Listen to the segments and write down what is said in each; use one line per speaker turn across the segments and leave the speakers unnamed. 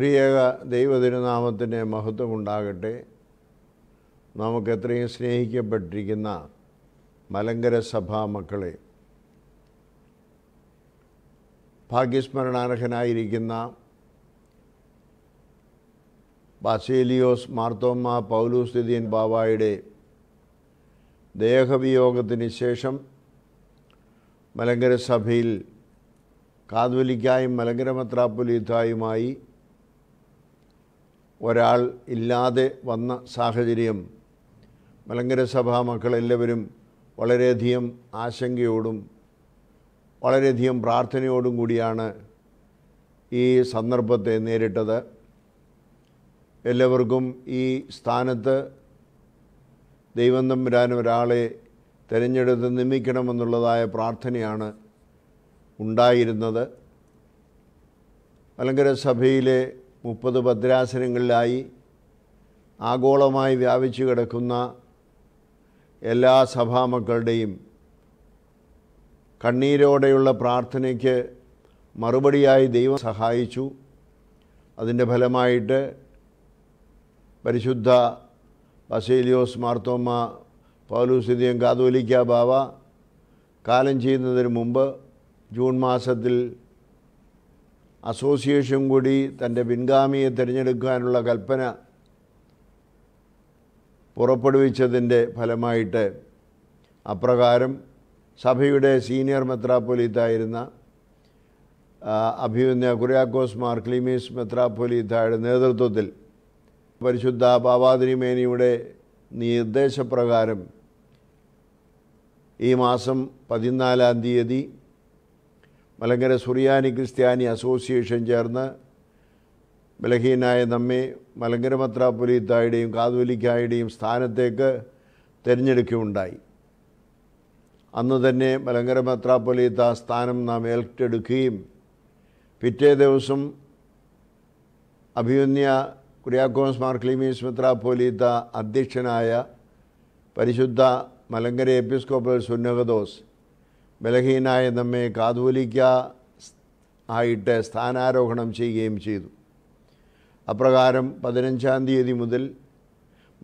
ത്രിയേക ദൈവതിരുനാമത്തിൻ്റെ മഹത്വം ഉണ്ടാകട്ടെ നമുക്ക് എത്രയും സ്നേഹിക്കപ്പെട്ടിരിക്കുന്ന മലങ്കര സഭാ മക്കളെ ഭാഗ്യസ്മരണാർഹനായിരിക്കുന്ന ബാസേലിയോസ് മാർത്തോമ്മ പൗലൂസ് ദിദിയൻ ബാവായുടെ ദേഹവിയോഗത്തിന് ശേഷം മലങ്കര സഭയിൽ കാതുവലിക്കായും മലങ്കര മെത്രാപ്പൊലീത്തായുമായി ഒരാൾ ഇല്ലാതെ വന്ന സാഹചര്യം മലങ്കര സഭാ മക്കളെല്ലാവരും വളരെയധികം ആശങ്കയോടും വളരെയധികം പ്രാർത്ഥനയോടും കൂടിയാണ് ഈ സന്ദർഭത്തെ നേരിട്ടത് എല്ലാവർക്കും ഈ സ്ഥാനത്ത് ദൈവം തമ്പുരാൻ ഒരാളെ തിരഞ്ഞെടുത്ത് നിയമിക്കണമെന്നുള്ളതായ പ്രാർത്ഥനയാണ് ഉണ്ടായിരുന്നത് മലങ്കര സഭയിലെ മുപ്പത് ഭദ്രാസനങ്ങളിലായി ആഗോളമായി വ്യാപിച്ചു കിടക്കുന്ന എല്ലാ സഭാമക്കളുടെയും കണ്ണീരോടെയുള്ള പ്രാർത്ഥനയ്ക്ക് മറുപടിയായി ദൈവം സഹായിച്ചു അതിൻ്റെ ഫലമായിട്ട് പരിശുദ്ധ ബസേലിയോസ് മാർത്തോമ്മ പൗലൂസിദ്യം കാതോലിക്ക ബാവ കാലം ചെയ്യുന്നതിന് മുമ്പ് ജൂൺ മാസത്തിൽ അസോസിയേഷൻ കൂടി തൻ്റെ പിൻഗാമിയെ തിരഞ്ഞെടുക്കാനുള്ള കൽപ്പന പുറപ്പെടുവിച്ചതിൻ്റെ ഫലമായിട്ട് അപ്രകാരം സഭയുടെ സീനിയർ മെത്രാപ്പൊലീത്തായിരുന്ന അഭിമന്യ കുര്യാക്കോസ് മാർ ക്ലീമീസ് മെത്രാപ്പൊലീത്തായുടെ നേതൃത്വത്തിൽ പരിശുദ്ധ മേനിയുടെ നിർദ്ദേശപ്രകാരം ഈ മാസം പതിനാലാം തീയതി മലങ്കര സുറിയാനി ക്രിസ്ത്യാനി അസോസിയേഷൻ ചേർന്ന് ബലഹീനായ നമ്മെ മലങ്കര മത്രാപുലീത്തായുടെയും കാതുവലിക്കായുടെയും സ്ഥാനത്തേക്ക് തിരഞ്ഞെടുക്കുകയുണ്ടായി അന്ന് തന്നെ മലങ്കര മെത്രാപ്പൊലീത്ത സ്ഥാനം നാം ഏൽക്കെടുക്കുകയും പിറ്റേ ദിവസം അഭിയുന്യ കുര്യാക്കോസ് മാർക്ലിമീസ് മെത്രാപ്പൊലീത്ത അധ്യക്ഷനായ പരിശുദ്ധ മലങ്കര എപ്പിസ്കോപ്പൽ സുന്നഹദോസ് ബലഹീനായ നമ്മെ കാതോലിക്ക ആയിട്ട് സ്ഥാനാരോഹണം ചെയ്യുകയും ചെയ്തു അപ്രകാരം പതിനഞ്ചാം തീയതി മുതൽ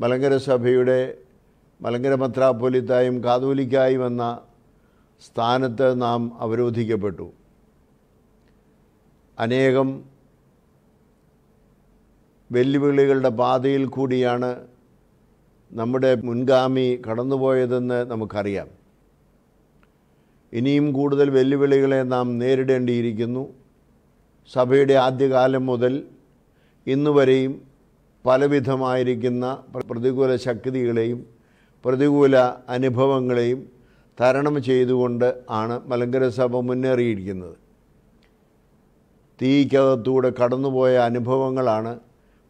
മലങ്കര സഭയുടെ മലങ്കര മത്രാപ്പൊലിത്തായും കാതോലിക്കായും എന്ന സ്ഥാനത്ത് നാം അവരോധിക്കപ്പെട്ടു അനേകം വെല്ലുവിളികളുടെ പാതയിൽ കൂടിയാണ് നമ്മുടെ മുൻഗാമി കടന്നുപോയതെന്ന് നമുക്കറിയാം ഇനിയും കൂടുതൽ വെല്ലുവിളികളെ നാം നേരിടേണ്ടിയിരിക്കുന്നു സഭയുടെ ആദ്യകാലം മുതൽ ഇന്നുവരെയും പലവിധമായിരിക്കുന്ന പ്രതികൂല ശക്തികളെയും പ്രതികൂല അനുഭവങ്ങളെയും തരണം ചെയ്തുകൊണ്ട് ആണ് മലങ്കര സഭ മുന്നേറിയിരിക്കുന്നത് തീക്കകത്തൂടെ കടന്നുപോയ അനുഭവങ്ങളാണ്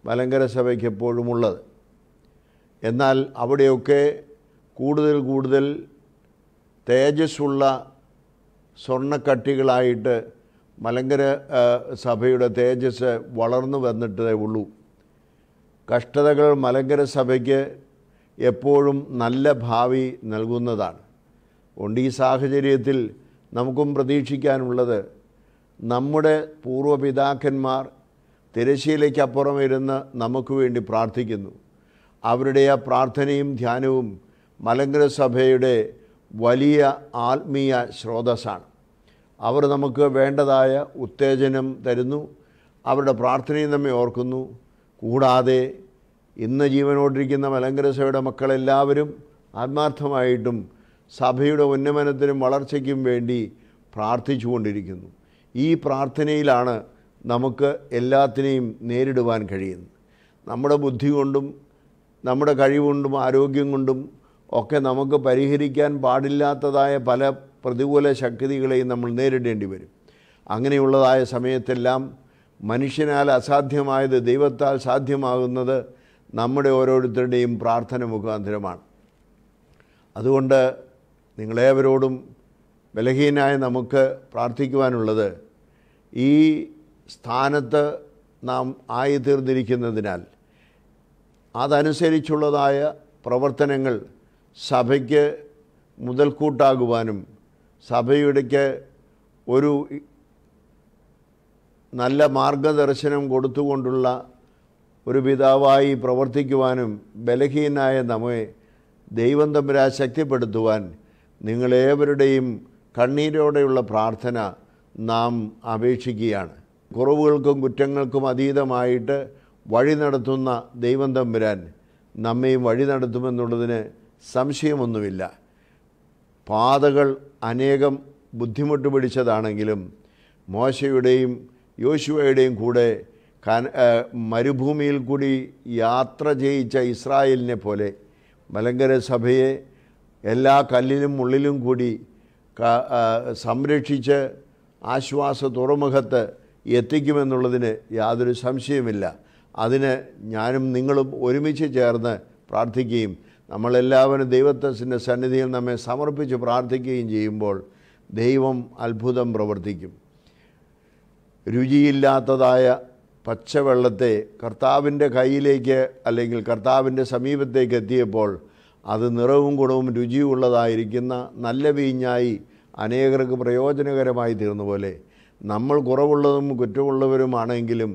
മലങ്കര സഭയ്ക്ക് എപ്പോഴും ഉള്ളത് എന്നാൽ അവിടെയൊക്കെ കൂടുതൽ കൂടുതൽ തേജസ്സുള്ള സ്വർണ്ണക്കട്ടികളായിട്ട് മലങ്കര സഭയുടെ തേജസ് വളർന്നു വന്നിട്ടേ ഉള്ളൂ കഷ്ടതകൾ മലങ്കര സഭയ്ക്ക് എപ്പോഴും നല്ല ഭാവി നൽകുന്നതാണ് അതുകൊണ്ട് ഈ സാഹചര്യത്തിൽ നമുക്കും പ്രതീക്ഷിക്കാനുള്ളത് നമ്മുടെ പൂർവ്വപിതാക്കന്മാർ തിരശ്ശീലയ്ക്കപ്പുറം ഇരുന്ന് നമുക്ക് വേണ്ടി പ്രാർത്ഥിക്കുന്നു അവരുടെ ആ പ്രാർത്ഥനയും ധ്യാനവും മലങ്കര സഭയുടെ വലിയ ആത്മീയ സ്രോതസ്സാണ് അവർ നമുക്ക് വേണ്ടതായ ഉത്തേജനം തരുന്നു അവരുടെ പ്രാർത്ഥനയും നമ്മെ ഓർക്കുന്നു കൂടാതെ ഇന്ന് ജീവനോട്ടിരിക്കുന്ന മലങ്കര സഭയുടെ മക്കളെല്ലാവരും ആത്മാർത്ഥമായിട്ടും സഭയുടെ ഉന്നമനത്തിനും വളർച്ചയ്ക്കും വേണ്ടി പ്രാർത്ഥിച്ചു കൊണ്ടിരിക്കുന്നു ഈ പ്രാർത്ഥനയിലാണ് നമുക്ക് എല്ലാത്തിനെയും നേരിടുവാൻ കഴിയുന്നത് നമ്മുടെ ബുദ്ധി കൊണ്ടും നമ്മുടെ കഴിവുകൊണ്ടും ആരോഗ്യം കൊണ്ടും ഒക്കെ നമുക്ക് പരിഹരിക്കാൻ പാടില്ലാത്തതായ പല പ്രതികൂല ശക്തികളെയും നമ്മൾ നേരിടേണ്ടി വരും അങ്ങനെയുള്ളതായ സമയത്തെല്ലാം മനുഷ്യനാൽ അസാധ്യമായത് ദൈവത്താൽ സാധ്യമാകുന്നത് നമ്മുടെ ഓരോരുത്തരുടെയും പ്രാർത്ഥന മുഖാന്തരമാണ് അതുകൊണ്ട് നിങ്ങളേവരോടും ബലഹീനായ നമുക്ക് പ്രാർത്ഥിക്കുവാനുള്ളത് ഈ സ്ഥാനത്ത് നാം ആയിത്തീർന്നിരിക്കുന്നതിനാൽ അതനുസരിച്ചുള്ളതായ പ്രവർത്തനങ്ങൾ സഭയ്ക്ക് മുതൽക്കൂട്ടാകുവാനും സഭയുടേക്ക് ഒരു നല്ല മാർഗദർശനം കൊടുത്തുകൊണ്ടുള്ള ഒരു പിതാവായി പ്രവർത്തിക്കുവാനും ബലഹീനായ നമ്മെ ദൈവം തമ്പുരാ ശക്തിപ്പെടുത്തുവാൻ നിങ്ങളേവരുടെയും കണ്ണീരോടെയുള്ള പ്രാർത്ഥന നാം അപേക്ഷിക്കുകയാണ് കുറവുകൾക്കും കുറ്റങ്ങൾക്കും അതീതമായിട്ട് വഴി നടത്തുന്ന ദൈവം തമ്പുരാൻ നമ്മയും വഴി നടത്തുമെന്നുള്ളതിന് സംശയമൊന്നുമില്ല പാതകൾ അനേകം ബുദ്ധിമുട്ട് പിടിച്ചതാണെങ്കിലും മോശയുടെയും യോശുവയുടെയും കൂടെ മരുഭൂമിയിൽ കൂടി യാത്ര ചെയ്യിച്ച ഇസ്രായേലിനെ പോലെ മലങ്കര സഭയെ എല്ലാ കല്ലിലും മുള്ളിലും കൂടി സംരക്ഷിച്ച് ആശ്വാസ തുറമുഖത്ത് എത്തിക്കുമെന്നുള്ളതിന് യാതൊരു സംശയമില്ല അതിന് ഞാനും നിങ്ങളും ഒരുമിച്ച് ചേർന്ന് പ്രാർത്ഥിക്കുകയും നമ്മളെല്ലാവരും ദൈവത്തിൻ്റെ സന്നിധിയിൽ നമ്മെ സമർപ്പിച്ച് പ്രാർത്ഥിക്കുകയും ചെയ്യുമ്പോൾ ദൈവം അത്ഭുതം പ്രവർത്തിക്കും രുചിയില്ലാത്തതായ പച്ചവെള്ളത്തെ കർത്താവിൻ്റെ കയ്യിലേക്ക് അല്ലെങ്കിൽ കർത്താവിൻ്റെ സമീപത്തേക്ക് എത്തിയപ്പോൾ അത് നിറവും ഗുണവും രുചിയുള്ളതായിരിക്കുന്ന നല്ല വീഞ്ഞായി അനേകർക്ക് പ്രയോജനകരമായി തീർന്ന പോലെ നമ്മൾ കുറവുള്ളതും കുറ്റമുള്ളവരുമാണെങ്കിലും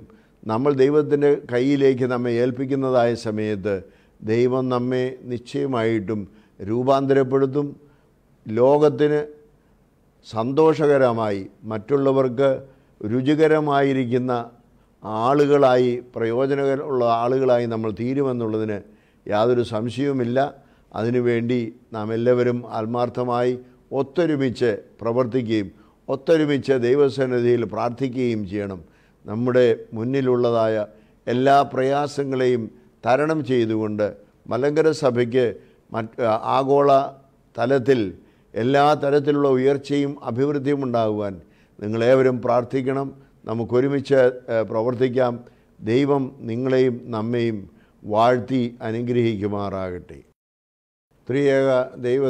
നമ്മൾ ദൈവത്തിൻ്റെ കയ്യിലേക്ക് നമ്മെ ഏൽപ്പിക്കുന്നതായ സമയത്ത് ദൈവം നമ്മെ നിശ്ചയമായിട്ടും രൂപാന്തരപ്പെടുത്തും ലോകത്തിന് സന്തോഷകരമായി മറ്റുള്ളവർക്ക് രുചികരമായിരിക്കുന്ന ആളുകളായി പ്രയോജനകരമുള്ള ആളുകളായി നമ്മൾ തീരുമെന്നുള്ളതിന് യാതൊരു സംശയവുമില്ല അതിനുവേണ്ടി നാം എല്ലാവരും ആത്മാർത്ഥമായി ഒത്തൊരുമിച്ച് പ്രവർത്തിക്കുകയും ഒത്തൊരുമിച്ച് ദൈവസന്നിധിയിൽ പ്രാർത്ഥിക്കുകയും ചെയ്യണം നമ്മുടെ മുന്നിലുള്ളതായ എല്ലാ പ്രയാസങ്ങളെയും തരണം ചെയ്തുകൊണ്ട് മലങ്കര സഭയ്ക്ക് മറ്റ് ആഗോള തലത്തിൽ എല്ലാ തരത്തിലുള്ള ഉയർച്ചയും അഭിവൃദ്ധിയും ഉണ്ടാകുവാൻ നിങ്ങളേവരും പ്രാർത്ഥിക്കണം നമുക്കൊരുമിച്ച് പ്രവർത്തിക്കാം ദൈവം നിങ്ങളെയും നമ്മയും വാഴ്ത്തി അനുഗ്രഹിക്കുമാറാകട്ടെ ത്രിയേക ദൈവ